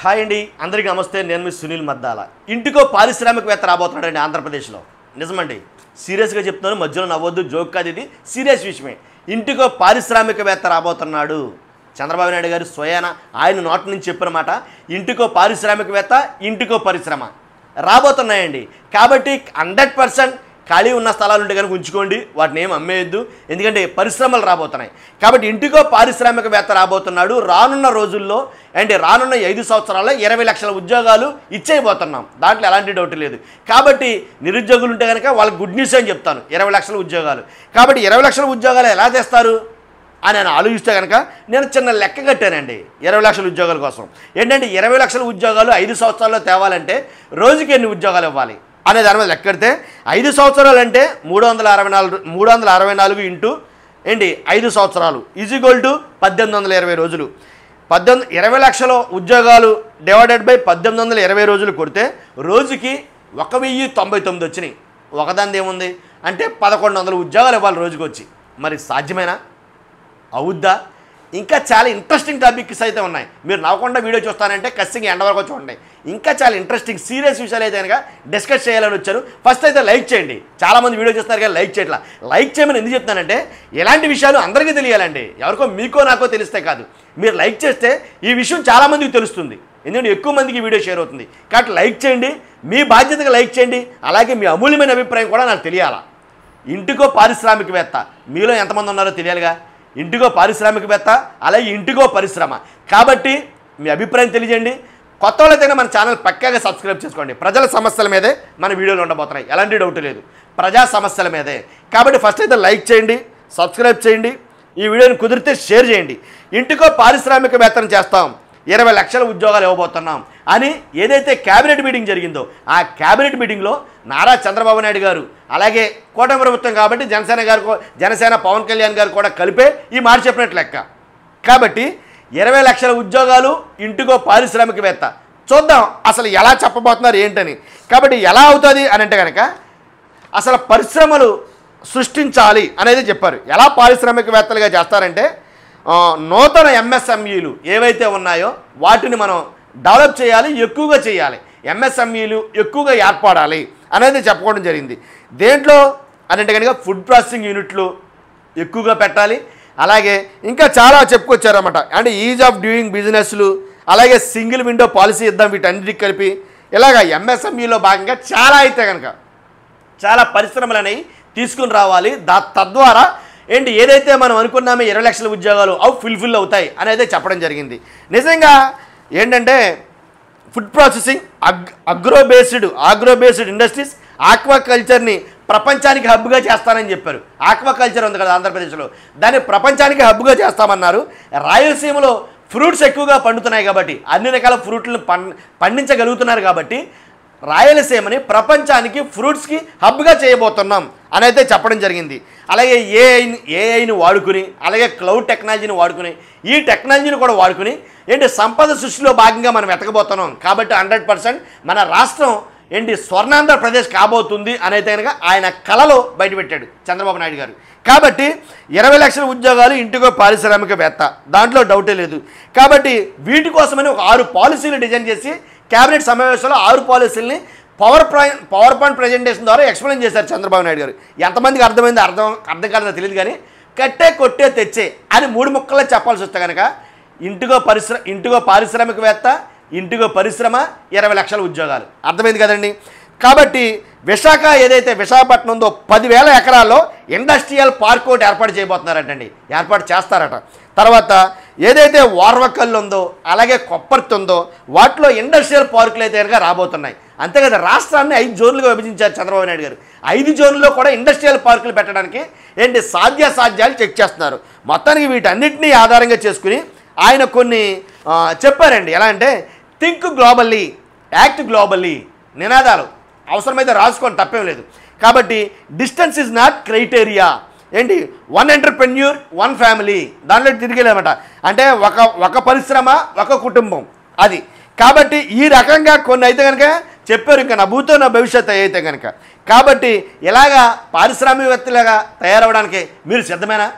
hi అండి అందరికీ నమస్తే నేను మీ సునీల్ మద్దాల ఇంటికో పారిశ్రామికవేత్త రాబోతున్నాడండి ఆంధ్రప్రదేశ్లో నిజమండి సీరియస్గా చెప్తున్నాను మధ్యలో నవ్వద్దు జోక్ కాదు ఇది సీరియస్ విషయమే ఇంటికో పారిశ్రామికవేత్త రాబోతున్నాడు చంద్రబాబు నాయుడు గారు స్వయాన ఆయన నోటి నుంచి చెప్పినమాట ఇంటికో పారిశ్రామికవేత్త ఇంటికో పరిశ్రమ రాబోతున్నాయండి కాబట్టి హండ్రెడ్ పర్సెంట్ ఖాళీ ఉన్న స్థలాలు ఉంటే కనుక ఉంచుకోండి వాటిని ఏం అమ్మేయద్దు ఎందుకంటే పరిశ్రమలు రాబోతున్నాయి కాబట్టి ఇంటికో పారిశ్రామికవేత్త రాబోతున్నాడు రానున్న రోజుల్లో అంటే రానున్న ఐదు సంవత్సరాల్లో ఇరవై లక్షల ఉద్యోగాలు ఇచ్చేయబోతున్నాం దాంట్లో ఎలాంటి డౌట్ లేదు కాబట్టి నిరుద్యోగులు ఉంటే కనుక వాళ్ళకి గుడ్ న్యూస్ అని చెప్తాను ఇరవై లక్షల ఉద్యోగాలు కాబట్టి ఇరవై లక్షల ఉద్యోగాలు ఎలా చేస్తారు అని నేను ఆలోచిస్తే కనుక నేను చిన్న లెక్క కట్టానండి ఇరవై లక్షల ఉద్యోగాల కోసం ఏంటంటే ఇరవై లక్షల ఉద్యోగాలు ఐదు సంవత్సరాల్లో తేవాలంటే రోజుకి ఎన్ని ఉద్యోగాలు ఇవ్వాలి అనే దాని మీద లెక్కడితే ఐదు సంవత్సరాలు అంటే మూడు వందల అరవై నాలుగు మూడు వందల అరవై నాలుగు ఇంటూ ఏంటి ఐదు సంవత్సరాలు ఈజీగోల్ టు పద్దెనిమిది వందల ఇరవై రోజులు పద్దెనిమిది ఇరవై లక్షల ఉద్యోగాలు డివైడెడ్ బై పద్దెనిమిది వందల ఇరవై రోజులు కొడితే రోజుకి ఒక వెయ్యి తొంభై తొమ్మిది వచ్చినాయి ఒకదాంది ఏముంది అంటే పదకొండు వందల ఉద్యోగాలు ఇవ్వాలి రోజుకొచ్చి మరి సాధ్యమేనా అవుద్దా ఇంకా చాలా ఇంట్రెస్టింగ్ టాపిక్స్ అయితే ఉన్నాయి మీరు నవ్వకుండా వీడియో చూస్తానంటే ఖచ్చితంగా ఎండ వరకు చూడండి ఇంకా చాలా ఇంట్రెస్టింగ్ సీరియస్ విషయాలు అయితే కనుక డిస్కస్ చేయాలని వచ్చారు ఫస్ట్ అయితే లైక్ చేయండి చాలామంది వీడియో చూస్తున్నారు కానీ లైక్ చేయట్లా లైక్ చేయమని ఎందుకు చెప్తున్నానంటే ఎలాంటి విషయాలు అందరికీ తెలియాలండి ఎవరికో మీకో నాకో తెలిస్తే కాదు మీరు లైక్ చేస్తే ఈ విషయం చాలామందికి తెలుస్తుంది ఎందుకంటే ఎక్కువ మందికి వీడియో షేర్ అవుతుంది కాబట్టి లైక్ చేయండి మీ బాధ్యతగా లైక్ చేయండి అలాగే మీ అమూల్యమైన అభిప్రాయం కూడా నాకు తెలియాలా ఇంటికో పారిశ్రామికవేత్త మీలో ఎంతమంది ఉన్నారో తెలియాలిగా ఇంటికో పారిశ్రామికవేత్త అలాగే ఇంటికో పరిశ్రమ కాబట్టి మీ అభిప్రాయం తెలియజేయండి కొత్త వాళ్ళైతేనే మన ఛానల్ పక్కాగా సబ్స్క్రైబ్ చేసుకోండి ప్రజల సమస్యల మీదే మన వీడియోలు ఉండబోతున్నాయి ఎలాంటి డౌట్ లేదు ప్రజా సమస్యల మీదే కాబట్టి ఫస్ట్ అయితే లైక్ చేయండి సబ్స్క్రైబ్ చేయండి ఈ వీడియోని కుదిరితే షేర్ చేయండి ఇంటికో పారిశ్రామికవేత్తను చేస్తాం ఇరవై లక్షల ఉద్యోగాలు ఇవ్వబోతున్నాం అని ఏదైతే క్యాబినెట్ మీటింగ్ జరిగిందో ఆ క్యాబినెట్ మీటింగ్లో నారా చంద్రబాబు నాయుడు గారు అలాగే కూటమి ప్రభుత్వం కాబట్టి జనసేన గారు జనసేన పవన్ కళ్యాణ్ గారు కూడా కలిపే ఈ మాట చెప్పినట్లు లెక్క కాబట్టి ఇరవై లక్షల ఉద్యోగాలు ఇంటికో పారిశ్రామికవేత్త చూద్దాం అసలు ఎలా చెప్పబోతున్నారు ఏంటని కాబట్టి ఎలా అవుతుంది అని అంటే కనుక అసలు పరిశ్రమలు సృష్టించాలి అనేది చెప్పారు ఎలా పారిశ్రామికవేత్తలుగా చేస్తారంటే నూతన ఎంఎస్ఎంఈలు ఏవైతే ఉన్నాయో వాటిని మనం డెవలప్ చేయాలి ఎక్కువగా చేయాలి ఎంఎస్ఎంఈలు ఎక్కువగా ఏర్పడాలి అనేది చెప్పుకోవడం జరిగింది దేంట్లో అన్నింటి కనుక ఫుడ్ ప్రాసెసింగ్ యూనిట్లు ఎక్కువగా పెట్టాలి అలాగే ఇంకా చాలా చెప్పుకొచ్చారన్నమాట అంటే ఈజ్ ఆఫ్ డూయింగ్ బిజినెస్లు అలాగే సింగిల్ విండో పాలసీ ఇద్దాం వీటన్నిటికి కలిపి ఇలాగ ఎంఎస్ఎంఈలో భాగంగా చాలా అయితే కనుక చాలా పరిశ్రమలు అనేవి తీసుకుని రావాలి దా తద్వారా ఏంటి ఏదైతే మనం అనుకున్నామో ఇరవై లక్షల ఉద్యోగాలు అవి ఫుల్ఫిల్ అవుతాయి అనేది చెప్పడం జరిగింది నిజంగా ఏంటంటే ఫుడ్ ప్రాసెసింగ్ అగ్ agro based agro based industries ఆక్వా కల్చర్ని ప్రపంచానికి హబ్గా చేస్తానని చెప్పారు ఆక్వా కల్చర్ ఉంది కదా ఆంధ్రప్రదేశ్లో దాన్ని ప్రపంచానికి హబ్గా చేస్తామన్నారు రాయలసీమలో ఫ్రూట్స్ ఎక్కువగా పండుతున్నాయి కాబట్టి అన్ని రకాల ఫ్రూట్లను పండించగలుగుతున్నారు కాబట్టి రాయలసీమని ప్రపంచానికి ఫ్రూట్స్కి హబ్గా చేయబోతున్నాం అని అయితే చెప్పడం జరిగింది అలాగే ఏఐని ఏఐని వాడుకుని అలాగే క్లౌడ్ టెక్నాలజీని వాడుకుని ఈ టెక్నాలజీని కూడా వాడుకుని ఏంటి సంపద సృష్టిలో భాగంగా మనం ఎతకబోతున్నాం కాబట్టి హండ్రెడ్ పర్సెంట్ మన రాష్ట్రం ఏంటి స్వర్ణాంధ్రప్రదేశ్ కాబోతుంది అనైతే కనుక ఆయన కళలో బయటపెట్టాడు చంద్రబాబు నాయుడు గారు కాబట్టి ఇరవై లక్షల ఉద్యోగాలు ఇంటికో పారిశ్రామికవేత్త దాంట్లో డౌటే లేదు కాబట్టి వీటి కోసమని ఒక ఆరు పాలసీలు డిజైన్ చేసి కేబినెట్ సమావేశంలో ఆరు పాలసీలని పవర్ పవర్ పాయింట్ ప్రజెంటేషన్ ద్వారా ఎక్స్ప్లెయిన్ చేశారు చంద్రబాబు నాయుడు గారు ఎంతమందికి అర్థమైంది అర్థం అర్థం కాదో తెలియదు కానీ కట్టే కొట్టే తెచ్చే అని మూడు ముక్కల్లో చెప్పాల్సి వస్తే కనుక ఇంటిగో పరిశ్ర ఇంటిగో పారిశ్రామికవేత్త ఇంటిగో పరిశ్రమ ఇరవై లక్షల ఉద్యోగాలు అర్థమైంది కదండి కాబట్టి విశాఖ ఏదైతే విశాఖపట్నం ఉందో పదివేల ఎకరాల్లో ఇండస్ట్రియల్ పార్క్ ఒకటి ఏర్పాటు చేయబోతున్నారటండి ఏర్పాటు చేస్తారట తర్వాత ఏదైతే ఓర్వకల్లు ఉందో అలాగే కొప్పర్తి ఉందో వాటిలో ఇండస్ట్రియల్ పార్కులు అయితే కనుక రాబోతున్నాయి అంతే కదా రాష్ట్రాన్ని ఐదు జోన్లుగా విభజించారు చంద్రబాబు నాయుడు గారు ఐదు జోన్లలో కూడా ఇండస్ట్రియల్ పార్కులు పెట్టడానికి ఏంటి సాధ్యాసాధ్యాలు చెక్ చేస్తున్నారు మొత్తానికి వీటన్నిటినీ ఆధారంగా చేసుకుని ఆయన కొన్ని చెప్పారండి ఎలా అంటే థింక్ గ్లోబల్లీ యాక్ట్ గ్లోబల్లీ నినాదాలు అవసరమైతే రాసుకోండి తప్పేం లేదు కాబట్టి డిస్టెన్స్ ఈజ్ నాట్ క్రైటీరియా ఏంటి వన్ ఎంటర్ప్రెన్యూర్ వన్ ఫ్యామిలీ దానిలో తిరిగేలేమాట అంటే ఒక ఒక పరిశ్రమ ఒక కుటుంబం అది కాబట్టి ఈ రకంగా కొన్ని అయితే కనుక చెప్పారు ఇంకా నా భూతో నా భవిష్యత్తు అయితే కనుక కాబట్టి ఇలాగా పారిశ్రామికవేత్తలాగా తయారవడానికి మీరు సిద్ధమేనా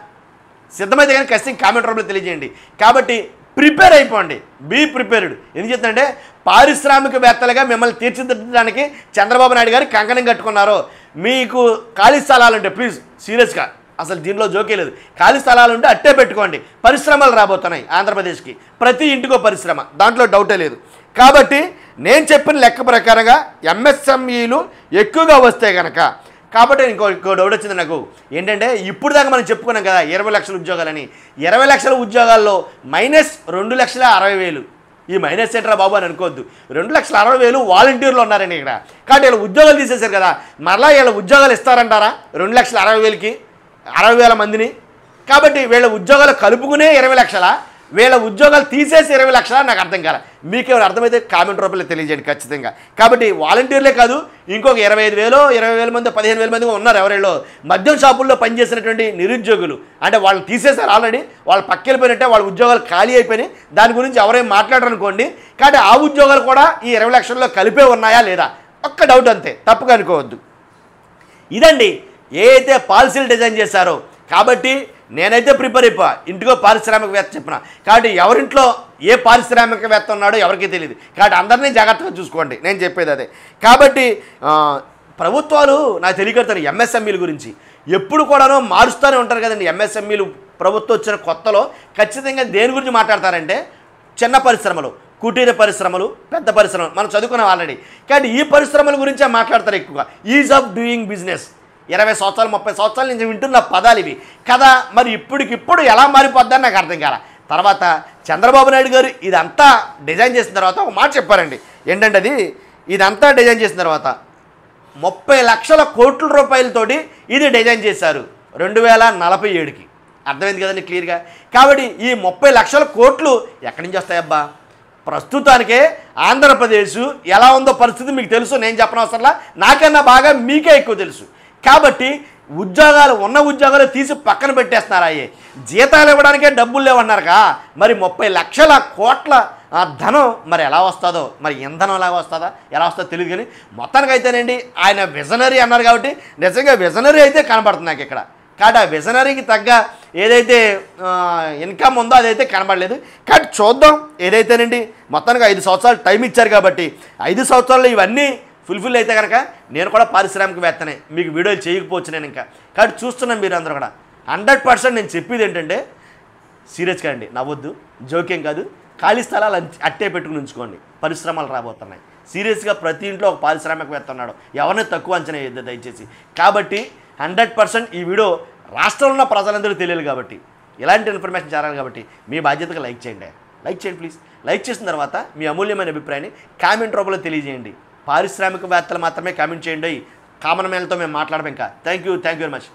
సిద్ధమైతే కనుక ఖచ్చితంగా కామెంట్ రూపంలో తెలియజేయండి కాబట్టి ప్రిపేర్ అయిపోండి బీ ప్రిపేర్డ్ ఎందుకు చెప్తుందంటే పారిశ్రామికవేత్తలుగా మిమ్మల్ని తీర్చిదిద్దడానికి చంద్రబాబు నాయుడు గారు కంకణం కట్టుకున్నారు మీకు ఖాళీ స్థలాలు ఉంటే ప్లీజ్ సీరియస్గా అసలు దీనిలో జోకే లేదు ఖాళీ స్థలాలు ఉంటే అట్టే పెట్టుకోండి పరిశ్రమలు రాబోతున్నాయి ఆంధ్రప్రదేశ్కి ప్రతి ఇంటికో పరిశ్రమ దాంట్లో డౌటే లేదు కాబట్టి నేను చెప్పిన లెక్క ప్రకారంగా ఎంఎస్ఎంఈలు ఎక్కువగా వస్తే కనుక కాబట్టి ఇంకో ఇంకో డౌట్ వచ్చింది నాకు ఏంటంటే ఇప్పుడు దాకా మనం చెప్పుకున్నాం కదా ఇరవై లక్షల ఉద్యోగాలని ఇరవై లక్షల ఉద్యోగాల్లో మైనస్ రెండు లక్షల అరవై వేలు ఈ మైనస్ సెంటర్ బాబు అని అనుకోవద్దు రెండు లక్షల అరవై వేలు వాలంటీర్లు ఉన్నారండి ఇక్కడ కాబట్టి వీళ్ళు ఉద్యోగాలు తీసేశారు కదా మరలా వీళ్ళ ఉద్యోగాలు ఇస్తారంటారా రెండు లక్షల అరవై వేలకి అరవై వేల మందిని కాబట్టి వీళ్ళ ఉద్యోగాలు కలుపుకునే ఇరవై లక్షల వీళ్ళ ఉద్యోగాలు తీసేసి ఇరవై లక్షల నాకు అర్థం కాలే మీకేమైనా అర్థమైతే కామెంట్ రూపంలో తెలియజేయండి ఖచ్చితంగా కాబట్టి వాలంటీర్లే కాదు ఇంకొక ఇరవై ఐదు వేలు ఇరవై వేల మంది పదిహేను వేల మంది ఉన్నారు ఎవరిలో మద్యం షాపుల్లో పనిచేసినటువంటి నిరుద్యోగులు అంటే వాళ్ళు తీసేశారు ఆల్రెడీ వాళ్ళు పక్కెళ్ళిపోయినట్టే వాళ్ళ ఉద్యోగాలు ఖాళీ అయిపోయినాయి దాని గురించి ఎవరైనా మాట్లాడరు అనుకోండి కాబట్టి ఆ ఉద్యోగాలు కూడా ఈ ఇరవై లక్షల్లో కలిపే ఉన్నాయా లేదా ఒక్క డౌట్ అంతే తప్పుగా అనుకోవద్దు ఇదండి ఏ అయితే పాలసీలు డిజైన్ చేశారో కాబట్టి నేనైతే ప్రిపేర్ అయిపో ఇంటికో పారిశ్రామికవేత్త చెప్పిన కాబట్టి ఎవరింట్లో ఏ పారిశ్రామికవేత్త ఉన్నాడో ఎవరికీ తెలియదు కాబట్టి అందరినీ జాగ్రత్తగా చూసుకోండి నేను చెప్పేది అదే కాబట్టి ప్రభుత్వాలు నాకు తెలియకడతాను ఎంఎస్ఎంఈల గురించి ఎప్పుడు కూడానో మారుస్తూనే ఉంటారు కదండి ఎంఎస్ఎంఈలు ప్రభుత్వం వచ్చిన కొత్తలో ఖచ్చితంగా దేని గురించి మాట్లాడతారంటే చిన్న పరిశ్రమలు కుటీర పరిశ్రమలు పెద్ద పరిశ్రమలు మనం చదువుకున్నాం ఆల్రెడీ కాబట్టి ఈ పరిశ్రమల గురించే మాట్లాడతారు ఎక్కువగా ఈజ్ ఆఫ్ డూయింగ్ బిజినెస్ ఇరవై సంవత్సరాలు ముప్పై సంవత్సరాల నుంచి వింటున్న పదాలు ఇవి కదా మరి ఇప్పటికిప్పుడు ఎలా మారిపోద్దని నాకు అర్థం కాల తర్వాత చంద్రబాబు నాయుడు గారు ఇదంతా డిజైన్ చేసిన తర్వాత ఒక మాట చెప్పారండి ఏంటంటే అది ఇదంతా డిజైన్ చేసిన తర్వాత ముప్పై లక్షల కోట్ల రూపాయలతోటి ఇది డిజైన్ చేశారు రెండు వేల నలభై ఏడుకి అర్థమైంది కదండి క్లియర్గా కాబట్టి ఈ ముప్పై లక్షల కోట్లు ఎక్కడి నుంచి వస్తాయబ్బా ప్రస్తుతానికే ఆంధ్రప్రదేశ్ ఎలా ఉందో పరిస్థితి మీకు తెలుసు నేను చెప్పనవసరంలా నాకన్నా బాగా మీకే ఎక్కువ తెలుసు కాబట్టి ఉద్యోగాలు ఉన్న ఉద్యోగాలు తీసి పక్కన పెట్టేస్తున్నారు అవి జీతాలు ఇవ్వడానికే డబ్బులు లేవన్నారుగా మరి ముప్పై లక్షల కోట్ల ధనం మరి ఎలా వస్తుందో మరి ఇంధనం ఎలా వస్తుందా ఎలా వస్తుందో తెలియదు కానీ మొత్తానికి అయితేనండి ఆయన విజనరీ అన్నారు కాబట్టి నిజంగా విజనరీ అయితే కనబడుతుంది నాకు ఇక్కడ కాబట్టి ఆ విజనరీకి తగ్గ ఏదైతే ఇన్కమ్ ఉందో అదైతే కనబడలేదు కాబట్టి చూద్దాం ఏదైతేనండి మొత్తానికి ఐదు సంవత్సరాలు టైం ఇచ్చారు కాబట్టి ఐదు సంవత్సరాలు ఇవన్నీ ఫుల్ఫిల్ అయితే కనుక నేను కూడా పారిశ్రామికవేత్తనే మీకు వీడియోలు చేయకపోవచ్చు నేను ఇంకా కాబట్టి చూస్తున్నాను మీరు అందరూ కూడా హండ్రెడ్ పర్సెంట్ నేను చెప్పేది ఏంటంటే సీరియస్గా అండి నవ్వద్దు జోక్యం కాదు ఖాళీ స్థలాలు అట్టే పెట్టుకుని ఉంచుకోండి పరిశ్రమలు రాబోతున్నాయి సీరియస్గా ప్రతి ఇంట్లో ఒక పారిశ్రామికవేత్త ఉన్నాడు ఎవరిని తక్కువ అంచనా వేయద్దు దయచేసి కాబట్టి హండ్రెడ్ పర్సెంట్ ఈ వీడియో రాష్ట్రంలో ఉన్న ప్రజలందరూ తెలియాలి కాబట్టి ఇలాంటి ఇన్ఫర్మేషన్ చేరాలి కాబట్టి మీ బాధ్యతగా లైక్ చేయండి లైక్ చేయండి ప్లీజ్ లైక్ చేసిన తర్వాత మీ అమూల్యమైన అభిప్రాయాన్ని కామెంట్ రూపంలో తెలియజేయండి పారిశ్రామికవేత్తలు మాత్రమే కామెంట్ చేయండి కామన్ మేలతో మేము మాట్లాడము ఇంకా thank you thank you very much